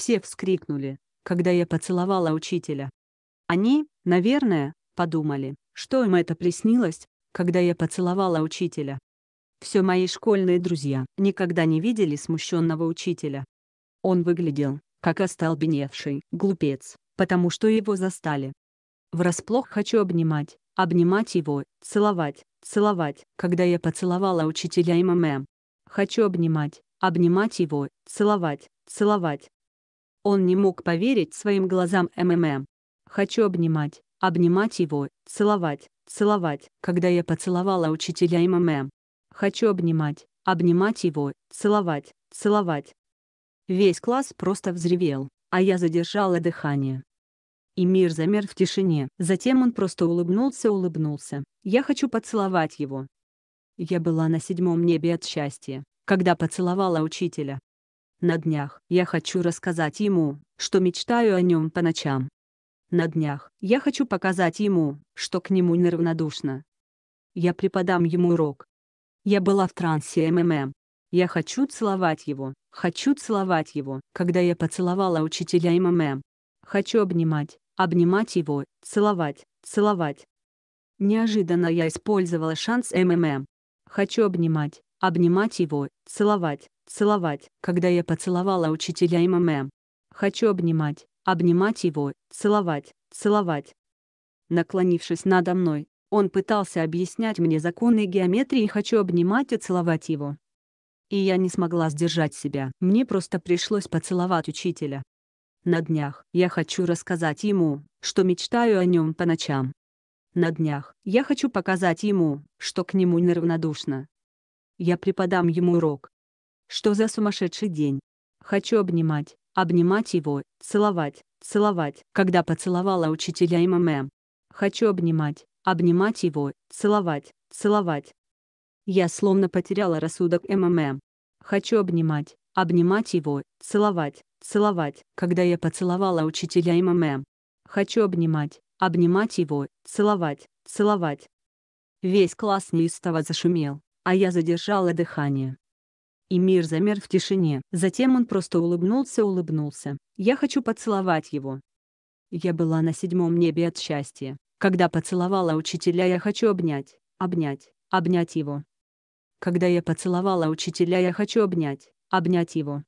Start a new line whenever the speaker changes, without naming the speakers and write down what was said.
Все вскрикнули, когда я поцеловала учителя. Они, наверное, подумали, что им это приснилось, когда я поцеловала учителя. Все мои школьные друзья никогда не видели смущенного учителя. Он выглядел, как остолбеневший глупец, потому что его застали. Врасплох хочу обнимать, обнимать его, целовать, целовать, когда я поцеловала учителя МММ. Хочу обнимать, обнимать его, целовать, целовать, он не мог поверить своим глазам МММ. «Хочу обнимать, обнимать его, целовать, целовать, когда я поцеловала учителя МММ. Хочу обнимать, обнимать его, целовать, целовать». Весь класс просто взревел, а я задержала дыхание. И мир замер в тишине. Затем он просто улыбнулся, улыбнулся. «Я хочу поцеловать его». Я была на седьмом небе от счастья, когда поцеловала учителя. На днях я хочу рассказать ему, что мечтаю о нем по ночам. На днях я хочу показать ему, что к нему неравнодушно. Я преподам ему урок. Я была в трансе МММ. Я хочу целовать его, хочу целовать его, когда я поцеловала учителя МММ. Хочу обнимать, обнимать его, целовать, целовать. Неожиданно я использовала шанс МММ. Хочу обнимать, обнимать его, целовать, целовать. Когда я поцеловала учителя МММ. Хочу обнимать, обнимать его, целовать, целовать. Наклонившись надо мной, он пытался объяснять мне законы геометрии «хочу обнимать и целовать его». И я не смогла сдержать себя. Мне просто пришлось поцеловать учителя. На днях я хочу рассказать ему, что мечтаю о нем по ночам. На днях я хочу показать ему, что к нему неравнодушно. Я преподам ему урок, что за сумасшедший день? Хочу обнимать, обнимать его, целовать, целовать. Когда поцеловала учителя МММ. Хочу обнимать, обнимать его, целовать, целовать. Я словно потеряла рассудок МММ. Хочу обнимать, обнимать его, целовать, целовать. Когда я поцеловала учителя МММ. Хочу обнимать, обнимать его, целовать, целовать. Весь класс неистово зашумел, а я задержала дыхание и мир замер в тишине. Затем он просто улыбнулся-улыбнулся. Я хочу поцеловать его. Я была на седьмом небе от счастья. Когда поцеловала учителя, я хочу обнять, обнять, обнять его. Когда я поцеловала учителя, я хочу обнять, обнять его.